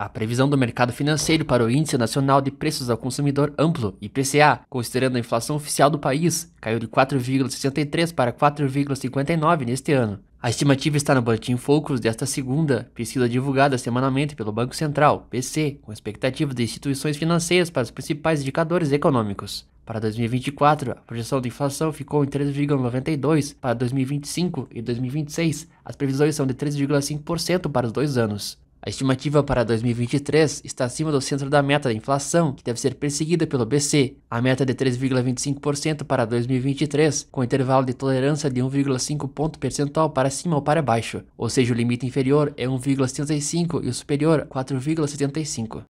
A previsão do mercado financeiro para o Índice Nacional de Preços ao Consumidor Amplo, IPCA, considerando a inflação oficial do país, caiu de 4,63 para 4,59 neste ano. A estimativa está no Boletim Focus desta segunda, pesquisa divulgada semanalmente pelo Banco Central, (BC), com expectativa de instituições financeiras para os principais indicadores econômicos. Para 2024, a projeção de inflação ficou em 3,92 para 2025 e 2026. As previsões são de 3,5% para os dois anos. A estimativa para 2023 está acima do centro da meta da inflação, que deve ser perseguida pelo BC. A meta é de 3,25% para 2023, com intervalo de tolerância de 1,5 ponto percentual para cima ou para baixo, ou seja, o limite inferior é 1,75 e o superior 4,75.